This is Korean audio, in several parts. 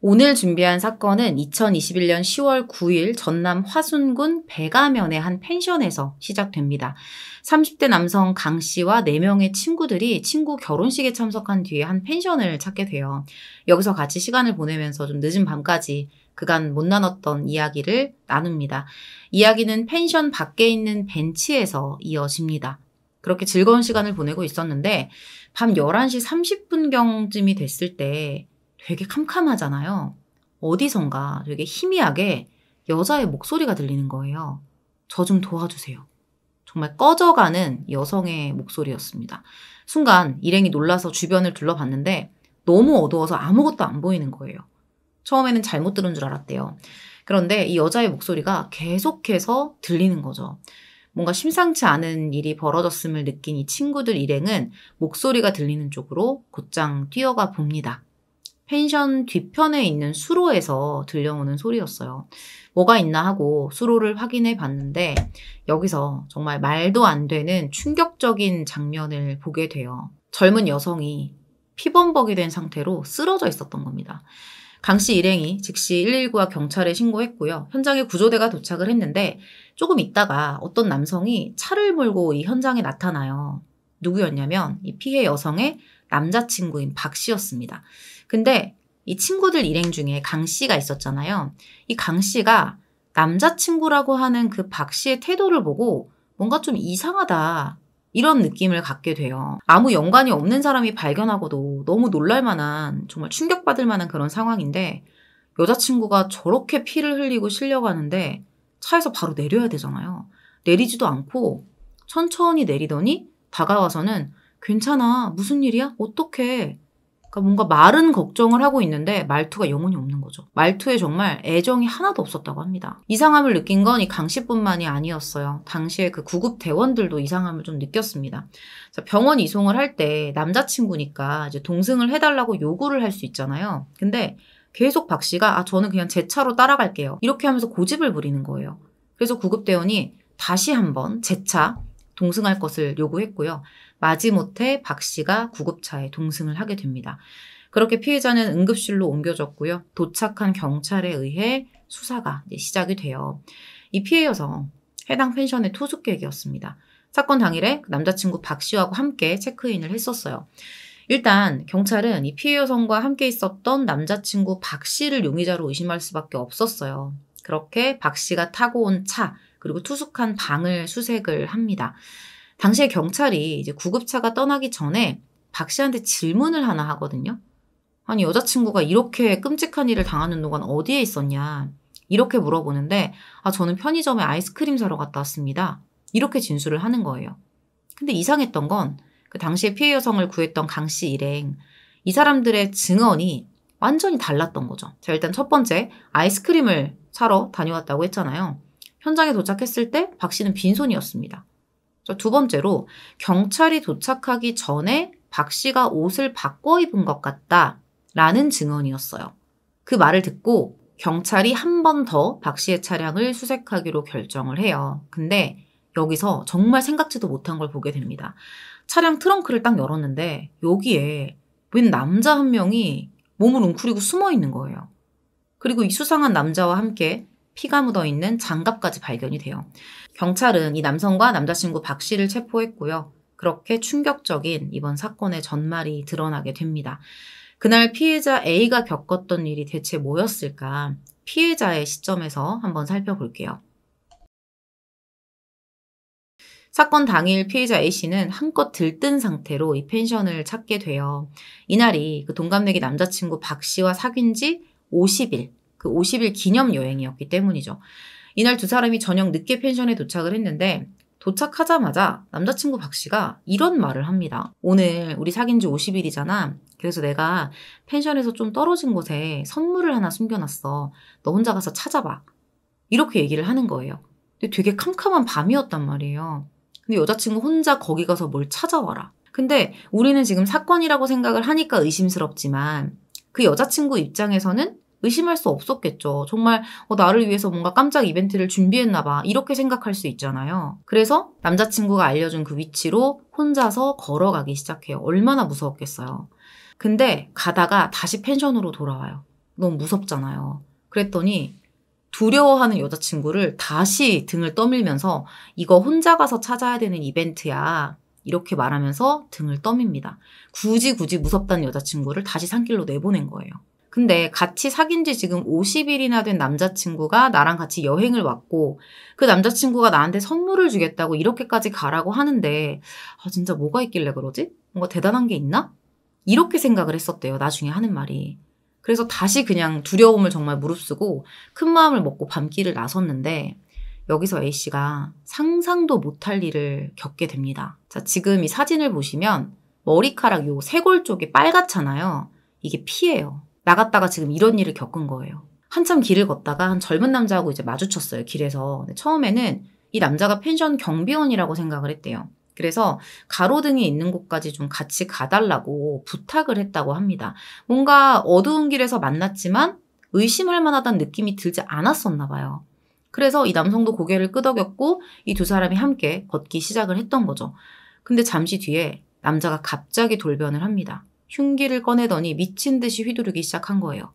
오늘 준비한 사건은 2021년 10월 9일 전남 화순군 백암면의 한 펜션에서 시작됩니다. 30대 남성 강 씨와 4명의 친구들이 친구 결혼식에 참석한 뒤에 한 펜션을 찾게 돼요. 여기서 같이 시간을 보내면서 좀 늦은 밤까지 그간 못 나눴던 이야기를 나눕니다. 이야기는 펜션 밖에 있는 벤치에서 이어집니다. 그렇게 즐거운 시간을 보내고 있었는데 밤 11시 30분경쯤이 됐을 때 되게 캄캄하잖아요. 어디선가 되게 희미하게 여자의 목소리가 들리는 거예요. 저 좀 도와주세요. 정말 꺼져가는 여성의 목소리였습니다. 순간 일행이 놀라서 주변을 둘러봤는데 너무 어두워서 아무것도 안 보이는 거예요. 처음에는 잘못 들은 줄 알았대요. 그런데 이 여자의 목소리가 계속해서 들리는 거죠. 뭔가 심상치 않은 일이 벌어졌음을 느낀 이 친구들 일행은 목소리가 들리는 쪽으로 곧장 뛰어가 봅니다. 펜션 뒤편에 있는 수로에서 들려오는 소리였어요. 뭐가 있나 하고 수로를 확인해 봤는데 여기서 정말 말도 안 되는 충격적인 장면을 보게 돼요. 젊은 여성이 피범벅이 된 상태로 쓰러져 있었던 겁니다. 강 씨 일행이 즉시 119와 경찰에 신고했고요. 현장에 구조대가 도착을 했는데 조금 있다가 어떤 남성이 차를 몰고 이 현장에 나타나요. 누구였냐면 이 피해 여성의 남자친구인 박 씨였습니다. 근데 이 친구들 일행 중에 강 씨가 있었잖아요. 이강 씨가 남자친구라고 하는 그박 씨의 태도를 보고 뭔가 좀 이상하다. 이런 느낌을 갖게 돼요. 아무 연관이 없는 사람이 발견하고도 너무 놀랄 만한, 정말 충격받을 만한 그런 상황인데, 여자친구가 저렇게 피를 흘리고 실려가는데 차에서 바로 내려야 되잖아요. 내리지도 않고 천천히 내리더니 다가와서는 괜찮아. 무슨 일이야? 어떡해. 그러니까 뭔가 말은 걱정을 하고 있는데 말투가 영혼이 없는 거죠. 말투에 정말 애정이 하나도 없었다고 합니다. 이상함을 느낀 건 이 강씨뿐만이 아니었어요. 당시에 그 구급 대원들도 이상함을 좀 느꼈습니다. 병원 이송을 할 때 남자친구니까 이제 동승을 해달라고 요구를 할 수 있잖아요. 근데 계속 박 씨가 아 저는 그냥 제 차로 따라갈게요. 이렇게 하면서 고집을 부리는 거예요. 그래서 구급대원이 다시 한번 제차 동승할 것을 요구했고요. 마지못해 박 씨가 구급차에 동승을 하게 됩니다. 그렇게 피해자는 응급실로 옮겨졌고요. 도착한 경찰에 의해 수사가 시작이 돼요. 이 피해 여성 해당 펜션의 투숙객이었습니다. 사건 당일에 남자친구 박 씨하고 함께 체크인을 했었어요. 일단 경찰은 이 피해 여성과 함께 있었던 남자친구 박 씨를 용의자로 의심할 수밖에 없었어요. 그렇게 박 씨가 타고 온 차, 그리고 투숙한 방을 수색을 합니다. 당시에 경찰이 이제 구급차가 떠나기 전에 박 씨한테 질문을 하나 하거든요. 아니, 여자친구가 이렇게 끔찍한 일을 당하는 동안 어디에 있었냐. 이렇게 물어보는데, 아, 저는 편의점에 아이스크림 사러 갔다 왔습니다. 이렇게 진술을 하는 거예요. 근데 이상했던 건, 그 당시에 피해 여성을 구했던 강씨 일행, 이 사람들의 증언이 완전히 달랐던 거죠. 자, 일단 첫 번째, 아이스크림을 사러 다녀왔다고 했잖아요. 현장에 도착했을 때 박 씨는 빈손이었습니다. 두 번째로 경찰이 도착하기 전에 박 씨가 옷을 바꿔 입은 것 같다라는 증언이었어요. 그 말을 듣고 경찰이 한 번 더 박 씨의 차량을 수색하기로 결정을 해요. 근데 여기서 정말 생각지도 못한 걸 보게 됩니다. 차량 트렁크를 딱 열었는데 여기에 웬 남자 한 명이 몸을 웅크리고 숨어 있는 거예요. 그리고 이 수상한 남자와 함께 피가 묻어 있는 장갑까지 발견이 돼요. 경찰은 이 남성과 남자친구 박 씨를 체포했고요. 그렇게 충격적인 이번 사건의 전말이 드러나게 됩니다. 그날 피해자 A가 겪었던 일이 대체 뭐였을까? 피해자의 시점에서 한번 살펴볼게요. 사건 당일 피해자 A씨는 한껏 들뜬 상태로 이 펜션을 찾게 돼요. 이날이 그 동갑내기 남자친구 박씨와 사귄 지 50일, 그 50일 기념 여행이었기 때문이죠. 이날 두 사람이 저녁 늦게 펜션에 도착을 했는데 도착하자마자 남자친구 박 씨가 이런 말을 합니다. 오늘 우리 사귄 지 50일이잖아. 그래서 내가 펜션에서 좀 떨어진 곳에 선물을 하나 숨겨놨어. 너 혼자 가서 찾아봐. 이렇게 얘기를 하는 거예요. 근데 되게 캄캄한 밤이었단 말이에요. 근데 여자친구 혼자 거기 가서 뭘 찾아와라. 근데 우리는 지금 사건이라고 생각을 하니까 의심스럽지만 그 여자친구 입장에서는 의심할 수 없었겠죠. 정말 어, 나를 위해서 뭔가 깜짝 이벤트를 준비했나 봐. 이렇게 생각할 수 있잖아요. 그래서 남자친구가 알려준 그 위치로 혼자서 걸어가기 시작해요. 얼마나 무서웠겠어요. 근데 가다가 다시 펜션으로 돌아와요. 너무 무섭잖아요. 그랬더니 두려워하는 여자친구를 다시 등을 떠밀면서 이거 혼자 가서 찾아야 되는 이벤트야. 이렇게 말하면서 등을 떠밉니다. 굳이 굳이 무섭다는 여자친구를 다시 산길로 내보낸 거예요. 근데 같이 사귄 지 지금 50일이나 된 남자친구가 나랑 같이 여행을 왔고 그 남자친구가 나한테 선물을 주겠다고 이렇게까지 가라고 하는데 아 진짜 뭐가 있길래 그러지? 뭔가 대단한 게 있나? 이렇게 생각을 했었대요. 나중에 하는 말이. 그래서 다시 그냥 두려움을 정말 무릅쓰고 큰 마음을 먹고 밤길을 나섰는데 여기서 A씨가 상상도 못할 일을 겪게 됩니다. 자, 지금 이 사진을 보시면 머리카락 요 쇄골 쪽이 빨갛잖아요. 이게 피예요. 나갔다가 지금 이런 일을 겪은 거예요. 한참 길을 걷다가 한 젊은 남자하고 이제 마주쳤어요. 길에서. 처음에는 이 남자가 펜션 경비원이라고 생각을 했대요. 그래서 가로등이 있는 곳까지 좀 같이 가달라고 부탁을 했다고 합니다. 뭔가 어두운 길에서 만났지만 의심할 만하다는 느낌이 들지 않았었나 봐요. 그래서 이 남성도 고개를 끄덕였고 이 두 사람이 함께 걷기 시작을 했던 거죠. 근데 잠시 뒤에 남자가 갑자기 돌변을 합니다. 흉기를 꺼내더니 미친 듯이 휘두르기 시작한 거예요.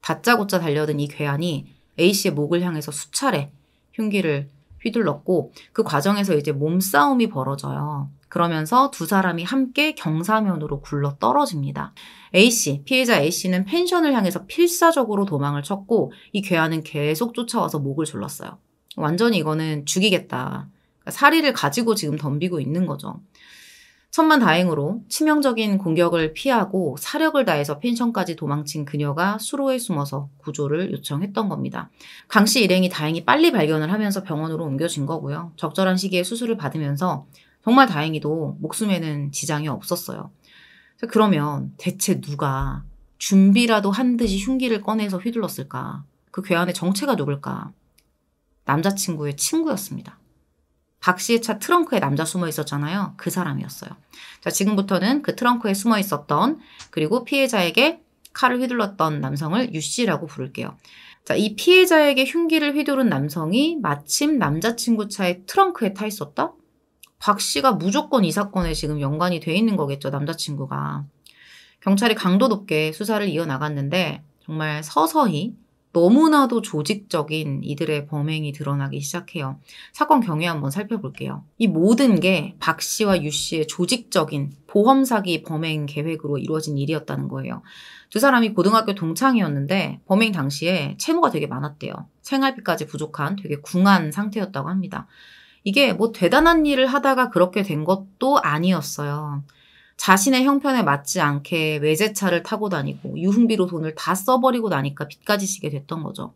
다짜고짜 달려든 이 괴한이 A씨의 목을 향해서 수차례 흉기를 휘둘렀고 그 과정에서 이제 몸싸움이 벌어져요. 그러면서 두 사람이 함께 경사면으로 굴러 떨어집니다. A씨, 피해자 A씨는 펜션을 향해서 필사적으로 도망을 쳤고 이 괴한은 계속 쫓아와서 목을 졸랐어요. 완전히 이거는 죽이겠다. 그러니까 사리를 가지고 지금 덤비고 있는 거죠. 천만 다행으로 치명적인 공격을 피하고 사력을 다해서 펜션까지 도망친 그녀가 수로에 숨어서 구조를 요청했던 겁니다. 강씨 일행이 다행히 빨리 발견을 하면서 병원으로 옮겨진 거고요. 적절한 시기에 수술을 받으면서 정말 다행히도 목숨에는 지장이 없었어요. 그러면 대체 누가 준비라도 한 듯이 흉기를 꺼내서 휘둘렀을까? 그 괴한의 정체가 누굴까? 남자친구의 친구였습니다. 박 씨의 차 트렁크에 남자 숨어 있었잖아요. 그 사람이었어요. 자, 지금부터는 그 트렁크에 숨어 있었던 그리고 피해자에게 칼을 휘둘렀던 남성을 유 씨라고 부를게요. 자, 이 피해자에게 흉기를 휘두른 남성이 마침 남자친구 차의 트렁크에 타 있었다? 박 씨가 무조건 이 사건에 지금 연관이 돼 있는 거겠죠, 남자친구가. 경찰이 강도 높게 수사를 이어나갔는데 정말 서서히 너무나도 조직적인 이들의 범행이 드러나기 시작해요. 사건 경위 한번 살펴볼게요. 이 모든 게 박 씨와 유 씨의 조직적인 보험 사기 범행 계획으로 이루어진 일이었다는 거예요. 두 사람이 고등학교 동창이었는데 범행 당시에 채무가 되게 많았대요. 생활비까지 부족한 되게 궁한 상태였다고 합니다. 이게 뭐 대단한 일을 하다가 그렇게 된 것도 아니었어요. 자신의 형편에 맞지 않게 외제차를 타고 다니고 유흥비로 돈을 다 써버리고 나니까 빚까지 지게 됐던 거죠.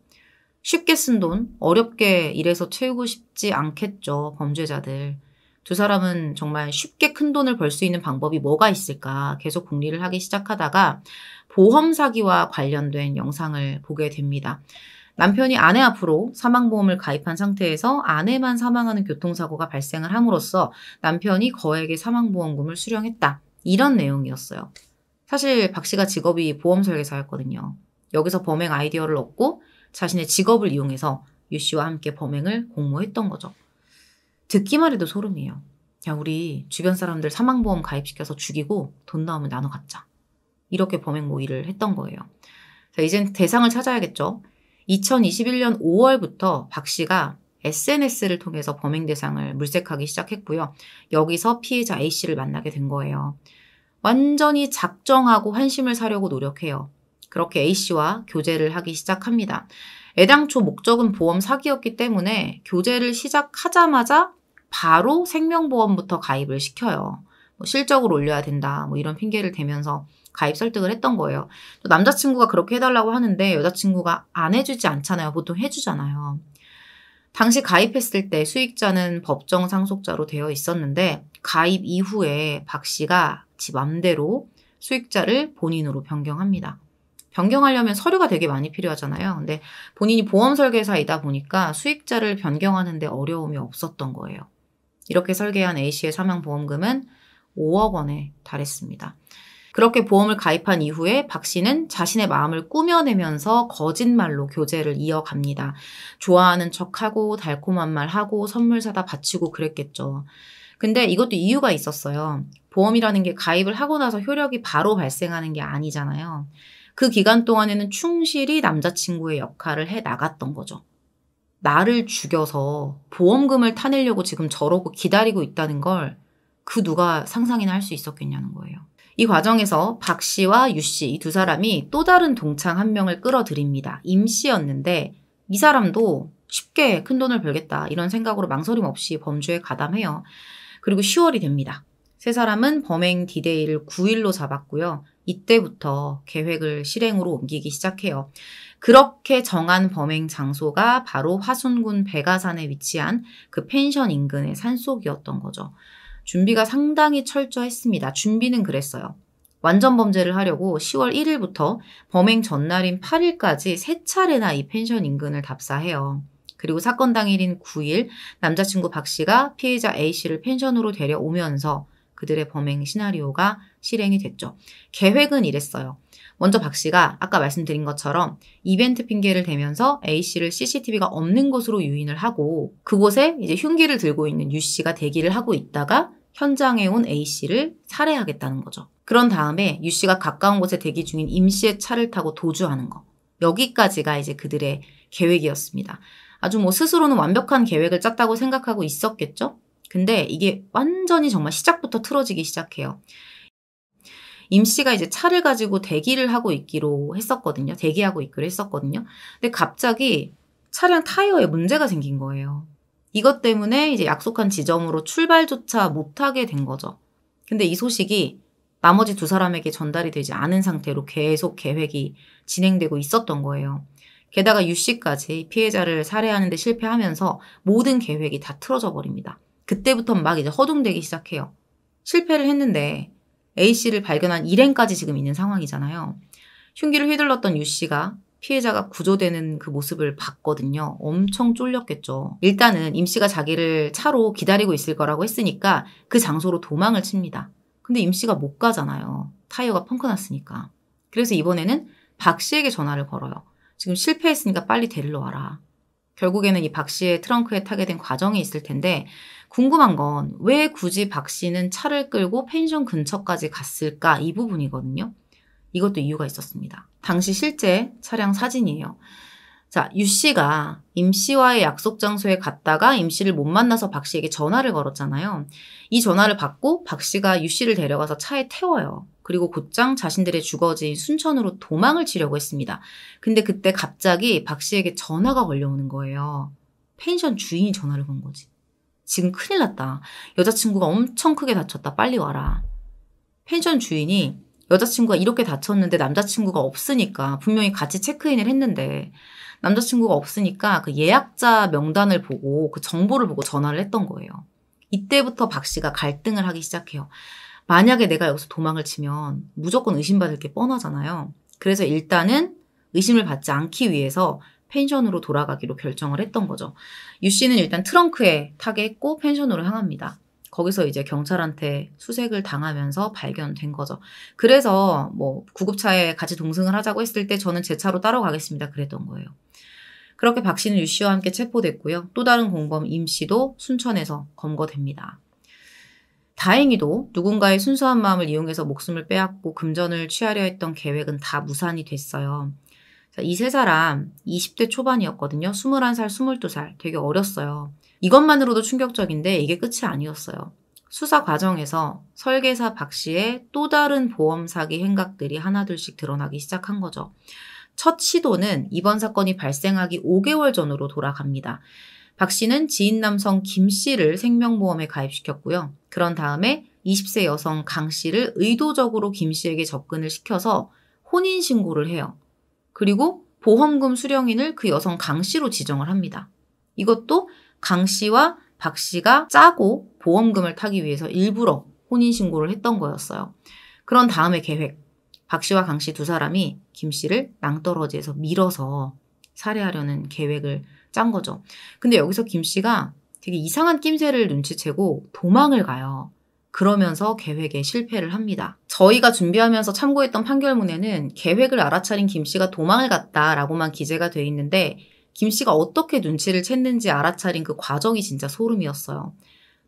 쉽게 쓴 돈, 어렵게 일해서 채우고 싶지 않겠죠, 범죄자들. 두 사람은 정말 쉽게 큰 돈을 벌 수 있는 방법이 뭐가 있을까 계속 궁리를 하기 시작하다가 보험 사기와 관련된 영상을 보게 됩니다. 남편이 아내 앞으로 사망보험을 가입한 상태에서 아내만 사망하는 교통사고가 발생을 함으로써 남편이 거액의 사망보험금을 수령했다. 이런 내용이었어요. 사실 박 씨가 직업이 보험 설계사였거든요. 여기서 범행 아이디어를 얻고 자신의 직업을 이용해서 유 씨와 함께 범행을 공모했던 거죠. 듣기만 해도 소름이에요. 야, 우리 주변 사람들 사망보험 가입시켜서 죽이고 돈 나오면 나눠 갖자. 이렇게 범행 모의를 했던 거예요. 자, 이젠 대상을 찾아야겠죠. 2021년 5월부터 박 씨가 SNS를 통해서 범행 대상을 물색하기 시작했고요. 여기서 피해자 A 씨를 만나게 된 거예요. 완전히 작정하고 환심을 사려고 노력해요. 그렇게 A씨와 교제를 하기 시작합니다. 애당초 목적은 보험 사기였기 때문에 교제를 시작하자마자 바로 생명보험부터 가입을 시켜요. 뭐 실적을 올려야 된다, 뭐 이런 핑계를 대면서 가입 설득을 했던 거예요. 또 남자친구가 그렇게 해달라고 하는데 여자친구가 안 해주지 않잖아요. 보통 해주잖아요. 당시 가입했을 때 수익자는 법정 상속자로 되어 있었는데 가입 이후에 박 씨가 지 맘대로 수익자를 본인으로 변경합니다. 변경하려면 서류가 되게 많이 필요하잖아요. 근데 본인이 보험 설계사이다 보니까 수익자를 변경하는데 어려움이 없었던 거예요. 이렇게 설계한 A씨의 사망보험금은 5억 원에 달했습니다. 그렇게 보험을 가입한 이후에 박 씨는 자신의 마음을 꾸며내면서 거짓말로 교제를 이어갑니다. 좋아하는 척하고 달콤한 말하고 선물 사다 바치고 그랬겠죠. 근데 이것도 이유가 있었어요. 보험이라는 게 가입을 하고 나서 효력이 바로 발생하는 게 아니잖아요. 그 기간 동안에는 충실히 남자친구의 역할을 해 나갔던 거죠. 나를 죽여서 보험금을 타내려고 지금 저러고 기다리고 있다는 걸 그 누가 상상이나 할 수 있었겠냐는 거예요. 이 과정에서 박 씨와 유씨이 두 사람이 또 다른 동창 한 명을 끌어들입니다. 임 씨였는데 이 사람도 쉽게 큰 돈을 벌겠다 이런 생각으로 망설임 없이 범죄에 가담해요. 그리고 10월이 됩니다. 세 사람은 범행 디데이를 9일로 잡았고요. 이때부터 계획을 실행으로 옮기기 시작해요. 그렇게 정한 범행 장소가 바로 화순군 백아산에 위치한 그 펜션 인근의 산속이었던 거죠. 준비가 상당히 철저했습니다. 준비는 그랬어요. 완전 범죄를 하려고 10월 1일부터 범행 전날인 8일까지 세 차례나 이 펜션 인근을 답사해요. 그리고 사건 당일인 9일 남자친구 박 씨가 피해자 A 씨를 펜션으로 데려오면서 그들의 범행 시나리오가 실행이 됐죠. 계획은 이랬어요. 먼저 박 씨가 아까 말씀드린 것처럼 이벤트 핑계를 대면서 A 씨를 CCTV가 없는 곳으로 유인을 하고 그곳에 이제 흉기를 들고 있는 유 씨가 대기를 하고 있다가 현장에 온 A씨를 살해하겠다는 거죠. 그런 다음에 유씨가 가까운 곳에 대기 중인 임씨의 차를 타고 도주하는 거. 여기까지가 이제 그들의 계획이었습니다. 아주 뭐 스스로는 완벽한 계획을 짰다고 생각하고 있었겠죠? 근데 이게 완전히 정말 시작부터 틀어지기 시작해요. 임 씨가 이제 차를 가지고 대기를 하고 있기로 했었거든요. 대기하고 있기로 했었거든요. 근데 갑자기 차량 타이어에 문제가 생긴 거예요. 이것 때문에 이제 약속한 지점으로 출발조차 못하게 된 거죠. 근데 이 소식이 나머지 두 사람에게 전달이 되지 않은 상태로 계속 계획이 진행되고 있었던 거예요. 게다가 유 씨까지 피해자를 살해하는데 실패하면서 모든 계획이 다 틀어져 버립니다. 그때부터 막 이제 허둥대기 시작해요. 실패를 했는데 A 씨를 발견한 일행까지 지금 있는 상황이잖아요. 흉기를 휘둘렀던 유 씨가 피해자가 구조되는 그 모습을 봤거든요. 엄청 쫄렸겠죠. 일단은 임 씨가 자기를 차로 기다리고 있을 거라고 했으니까 그 장소로 도망을 칩니다. 근데 임 씨가 못 가잖아요. 타이어가 펑크 났으니까. 그래서 이번에는 박 씨에게 전화를 걸어요. 지금 실패했으니까 빨리 데리러 와라. 결국에는 이 박 씨의 트렁크에 타게 된 과정이 있을 텐데 궁금한 건 왜 굳이 박 씨는 차를 끌고 펜션 근처까지 갔을까 이 부분이거든요. 이것도 이유가 있었습니다. 당시 실제 차량 사진이에요. 자, 유 씨가 임 씨와의 약속 장소에 갔다가 임 씨를 못 만나서 박 씨에게 전화를 걸었잖아요. 이 전화를 받고 박 씨가 유 씨를 데려가서 차에 태워요. 그리고 곧장 자신들의 주거지인 순천으로 도망을 치려고 했습니다. 근데 그때 갑자기 박 씨에게 전화가 걸려오는 거예요. 펜션 주인이 전화를 건 거지. 지금 큰일 났다. 여자친구가 엄청 크게 다쳤다. 빨리 와라. 펜션 주인이 여자친구가 이렇게 다쳤는데 남자친구가 없으니까 분명히 같이 체크인을 했는데 남자친구가 없으니까 그 예약자 명단을 보고 그 정보를 보고 전화를 했던 거예요. 이때부터 박 씨가 갈등을 하기 시작해요. 만약에 내가 여기서 도망을 치면 무조건 의심받을 게 뻔하잖아요. 그래서 일단은 의심을 받지 않기 위해서 펜션으로 돌아가기로 결정을 했던 거죠. 유 씨는 일단 트렁크에 타게 했고 펜션으로 향합니다. 거기서 이제 경찰한테 수색을 당하면서 발견된 거죠. 그래서 뭐 구급차에 같이 동승을 하자고 했을 때 저는 제 차로 따라가겠습니다. 그랬던 거예요. 그렇게 박 씨는 유 씨와 함께 체포됐고요. 또 다른 공범 임 씨도 순천에서 검거됩니다. 다행히도 누군가의 순수한 마음을 이용해서 목숨을 빼앗고 금전을 취하려 했던 계획은 다 무산이 됐어요. 이 세 사람 20대 초반이었거든요. 21살, 22살 되게 어렸어요. 이것만으로도 충격적인데 이게 끝이 아니었어요. 수사 과정에서 설계사 박 씨의 또 다른 보험 사기 행각들이 하나둘씩 드러나기 시작한 거죠. 첫 시도는 이번 사건이 발생하기 5개월 전으로 돌아갑니다. 박 씨는 지인 남성 김 씨를 생명보험에 가입시켰고요. 그런 다음에 20세 여성 강 씨를 의도적으로 김 씨에게 접근을 시켜서 혼인신고를 해요. 그리고 보험금 수령인을 그 여성 강 씨로 지정을 합니다. 이것도 강 씨와 박 씨가 짜고 보험금을 타기 위해서 일부러 혼인신고를 했던 거였어요. 그런 다음에 계획. 박 씨와 강씨 두 사람이 김 씨를 낭떠러지에서 밀어서 살해하려는 계획을 짠 거죠. 근데 여기서 김 씨가 되게 이상한 낌새를 눈치채고 도망을 가요. 그러면서 계획에 실패를 합니다. 저희가 준비하면서 참고했던 판결문에는 계획을 알아차린 김 씨가 도망을 갔다라고만 기재가 돼 있는데 김 씨가 어떻게 눈치를 챘는지 알아차린 그 과정이 진짜 소름이었어요.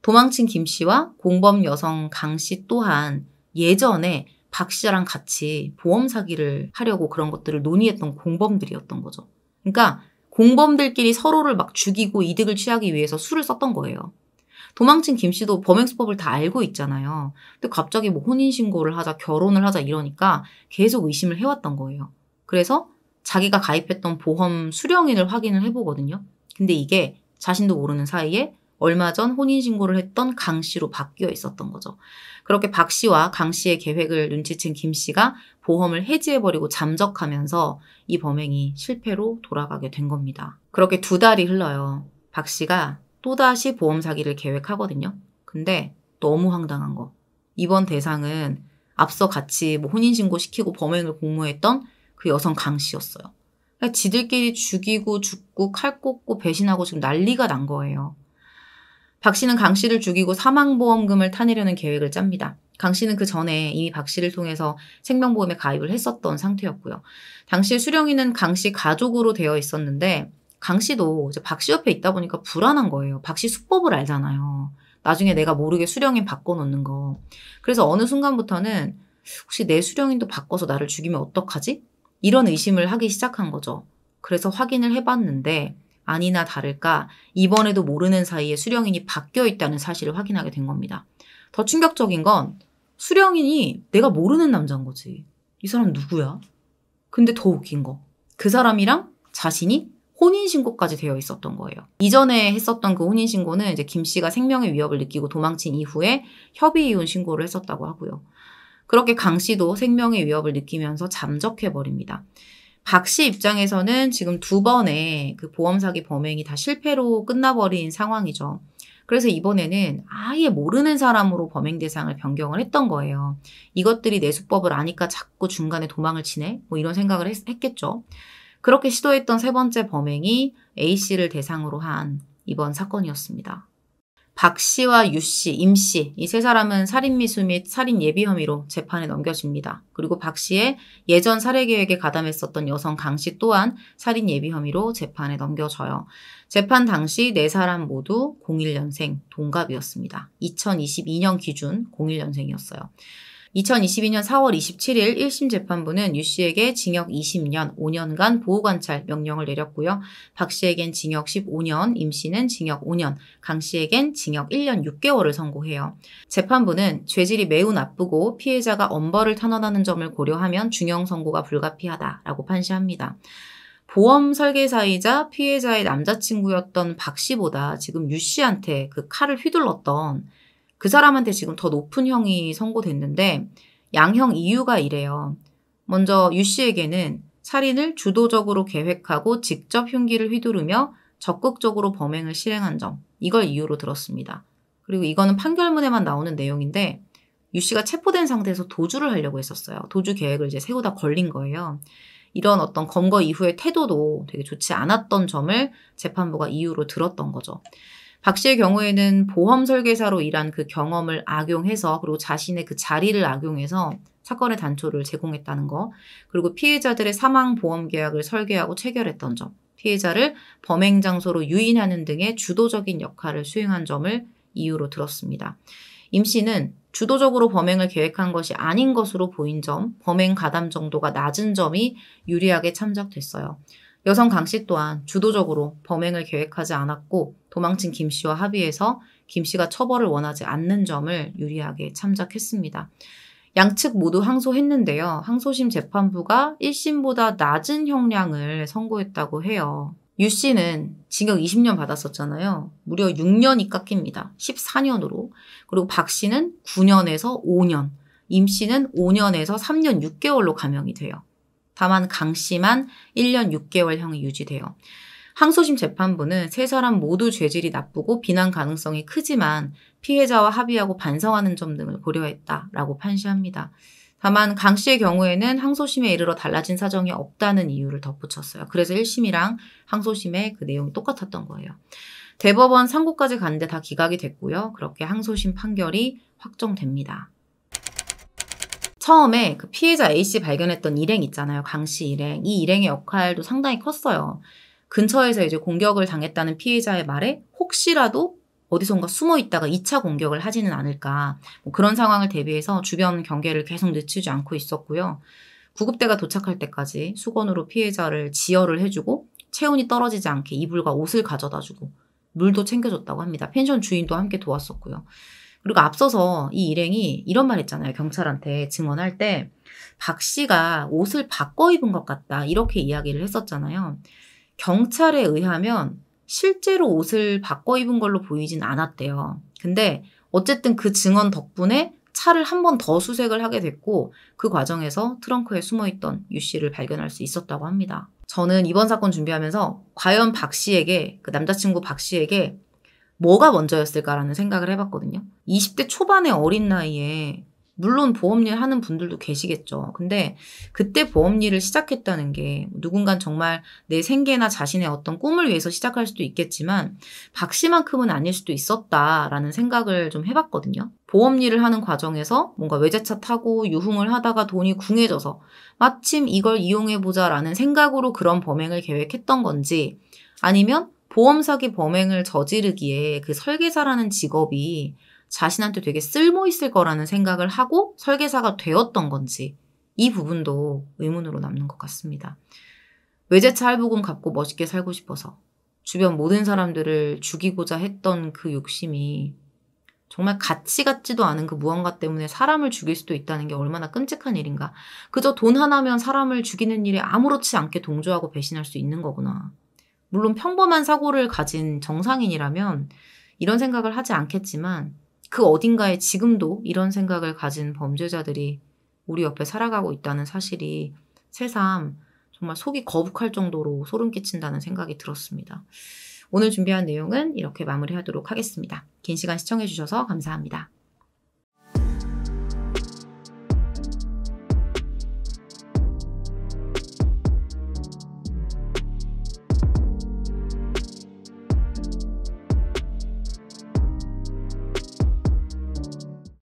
도망친 김 씨와 공범 여성 강 씨 또한 예전에 박 씨랑 같이 보험 사기를 하려고 그런 것들을 논의했던 공범들이었던 거죠. 그러니까 공범들끼리 서로를 막 죽이고 이득을 취하기 위해서 술을 썼던 거예요. 도망친 김 씨도 범행 수법을 다 알고 있잖아요. 근데 갑자기 뭐 혼인신고를 하자, 결혼을 하자 이러니까 계속 의심을 해왔던 거예요. 그래서 자기가 가입했던 보험 수령인을 확인을 해보거든요. 근데 이게 자신도 모르는 사이에 얼마 전 혼인신고를 했던 강 씨로 바뀌어 있었던 거죠. 그렇게 박 씨와 강 씨의 계획을 눈치챈 김 씨가 보험을 해지해버리고 잠적하면서 이 범행이 실패로 돌아가게 된 겁니다. 그렇게 두 달이 흘러요. 박 씨가 또다시 보험 사기를 계획하거든요. 근데 너무 황당한 거. 이번 대상은 앞서 같이 뭐 혼인신고 시키고 범행을 공모했던 그 여성 강 씨였어요. 그러니까 지들끼리 죽이고 죽고 칼 꽂고 배신하고 지금 난리가 난 거예요. 박 씨는 강 씨를 죽이고 사망보험금을 타내려는 계획을 짭니다. 강 씨는 그 전에 이미 박 씨를 통해서 생명보험에 가입을 했었던 상태였고요. 당시 수령인은강 씨 가족으로 되어 있었는데 강 씨도 이제 박씨 옆에 있다 보니까 불안한 거예요. 박 씨 수법을 알잖아요. 나중에 내가 모르게 수령인 바꿔놓는 거. 그래서 어느 순간부터는 혹시 내 수령인도 바꿔서 나를 죽이면 어떡하지? 이런 의심을 하기 시작한 거죠. 그래서 확인을 해봤는데 아니나 다를까 이번에도 모르는 사이에 수령인이 바뀌어 있다는 사실을 확인하게 된 겁니다. 더 충격적인 건 수령인이 내가 모르는 남자인 거지. 이 사람 누구야? 근데 더 웃긴 거. 그 사람이랑 자신이 혼인신고까지 되어 있었던 거예요. 이전에 했었던 그 혼인신고는 이제 김 씨가 생명의 위협을 느끼고 도망친 이후에 협의이혼 신고를 했었다고 하고요. 그렇게 강 씨도 생명의 위협을 느끼면서 잠적해버립니다. 박 씨 입장에서는 지금 두 번의 그 보험 사기 범행이 다 실패로 끝나버린 상황이죠. 그래서 이번에는 아예 모르는 사람으로 범행 대상을 변경을 했던 거예요. 이것들이 내 수법을 아니까 자꾸 중간에 도망을 치네? 뭐 이런 생각을 했, 겠죠 그렇게 시도했던 세 번째 범행이 A씨를 대상으로 한 이번 사건이었습니다. 박 씨와 유 씨, 임 씨, 이 세 사람은 살인미수 및 살인 예비 혐의로 재판에 넘겨집니다. 그리고 박 씨의 예전 살해 계획에 가담했었던 여성 강 씨 또한 살인 예비 혐의로 재판에 넘겨져요. 재판 당시 네 사람 모두 01년생 동갑이었습니다. 2022년 기준 01년생이었어요. 2022년 4월 27일 1심 재판부는 유 씨에게 징역 20년 5년간 보호관찰 명령을 내렸고요. 박 씨에겐 징역 15년, 임 씨는 징역 5년, 강 씨에겐 징역 1년 6개월을 선고해요. 재판부는 죄질이 매우 나쁘고 피해자가 엄벌을 탄원하는 점을 고려하면 중형 선고가 불가피하다라고 판시합니다. 보험 설계사이자 피해자의 남자친구였던 박 씨보다 지금 유 씨한테 그 칼을 휘둘렀던 그 사람한테 지금 더 높은 형이 선고됐는데 양형 이유가 이래요. 먼저 유 씨에게는 살인을 주도적으로 계획하고 직접 흉기를 휘두르며 적극적으로 범행을 실행한 점 이걸 이유로 들었습니다. 그리고 이거는 판결문에만 나오는 내용인데 유 씨가 체포된 상태에서 도주를 하려고 했었어요. 도주 계획을 이제 세우다 걸린 거예요. 이런 어떤 검거 이후의 태도도 되게 좋지 않았던 점을 재판부가 이유로 들었던 거죠. 박 씨의 경우에는 보험 설계사로 일한 그 경험을 악용해서 그리고 자신의 그 자리를 악용해서 사건의 단초를 제공했다는 거 그리고 피해자들의 사망 보험 계약을 설계하고 체결했던 점 피해자를 범행 장소로 유인하는 등의 주도적인 역할을 수행한 점을 이유로 들었습니다. 임 씨는 주도적으로 범행을 계획한 것이 아닌 것으로 보인 점, 범행 가담 정도가 낮은 점이 유리하게 참작됐어요. 여성 강 씨 또한 주도적으로 범행을 계획하지 않았고 도망친 김 씨와 합의해서 김 씨가 처벌을 원하지 않는 점을 유리하게 참작했습니다. 양측 모두 항소했는데요. 항소심 재판부가 1심보다 낮은 형량을 선고했다고 해요. 유 씨는 징역 20년 받았었잖아요. 무려 6년이 깎입니다. 14년으로. 그리고 박 씨는 9년에서 5년, 임 씨는 5년에서 3년 6개월로 감형이 돼요. 다만 강 씨만 1년 6개월형이 유지돼요. 항소심 재판부는 세 사람 모두 죄질이 나쁘고 비난 가능성이 크지만 피해자와 합의하고 반성하는 점 등을 고려했다라고 판시합니다. 다만 강 씨의 경우에는 항소심에 이르러 달라진 사정이 없다는 이유를 덧붙였어요. 그래서 1심이랑 항소심의 그 내용이 똑같았던 거예요. 대법원 상고까지 갔는데 다 기각이 됐고요. 그렇게 항소심 판결이 확정됩니다. 처음에 그 피해자 A씨 발견했던 일행 있잖아요. 강 씨 일행. 이 일행의 역할도 상당히 컸어요. 근처에서 이제 공격을 당했다는 피해자의 말에 혹시라도 어디선가 숨어 있다가 2차 공격을 하지는 않을까. 뭐 그런 상황을 대비해서 주변 경계를 계속 늦추지 않고 있었고요. 구급대가 도착할 때까지 수건으로 피해자를 지혈을 해주고 체온이 떨어지지 않게 이불과 옷을 가져다 주고 물도 챙겨줬다고 합니다. 펜션 주인도 함께 도왔었고요. 그리고 앞서서 이 일행이 이런 말 했잖아요. 경찰한테 증언할 때 박 씨가 옷을 바꿔 입은 것 같다. 이렇게 이야기를 했었잖아요. 경찰에 의하면 실제로 옷을 바꿔 입은 걸로 보이진 않았대요. 근데 어쨌든 그 증언 덕분에 차를 한 번 더 수색을 하게 됐고 그 과정에서 트렁크에 숨어있던 유 씨를 발견할 수 있었다고 합니다. 저는 이번 사건 준비하면서 과연 박 씨에게 그 남자친구 박 씨에게 뭐가 먼저였을까라는 생각을 해봤거든요. 20대 초반의 어린 나이에 물론 보험일 하는 분들도 계시겠죠. 근데 그때 보험일을 시작했다는 게 누군간 정말 내 생계나 자신의 어떤 꿈을 위해서 시작할 수도 있겠지만 박 씨만큼은 아닐 수도 있었다라는 생각을 좀 해봤거든요. 보험일을 하는 과정에서 뭔가 외제차 타고 유흥을 하다가 돈이 궁해져서 마침 이걸 이용해보자라는 생각으로 그런 범행을 계획했던 건지 아니면 보험사기 범행을 저지르기에 그 설계사라는 직업이 자신한테 되게 쓸모 있을 거라는 생각을 하고 설계사가 되었던 건지 이 부분도 의문으로 남는 것 같습니다. 외제차 할부금 갚고 멋있게 살고 싶어서 주변 모든 사람들을 죽이고자 했던 그 욕심이 정말 가치 같지도 않은 그 무언가 때문에 사람을 죽일 수도 있다는 게 얼마나 끔찍한 일인가. 그저 돈 하나면 사람을 죽이는 일에 아무렇지 않게 동조하고 배신할 수 있는 거구나. 물론 평범한 사고를 가진 정상인이라면 이런 생각을 하지 않겠지만 그 어딘가에 지금도 이런 생각을 가진 범죄자들이 우리 옆에 살아가고 있다는 사실이 새삼 정말 속이 거북할 정도로 소름 끼친다는 생각이 들었습니다. 오늘 준비한 내용은 이렇게 마무리하도록 하겠습니다. 긴 시간 시청해주셔서 감사합니다.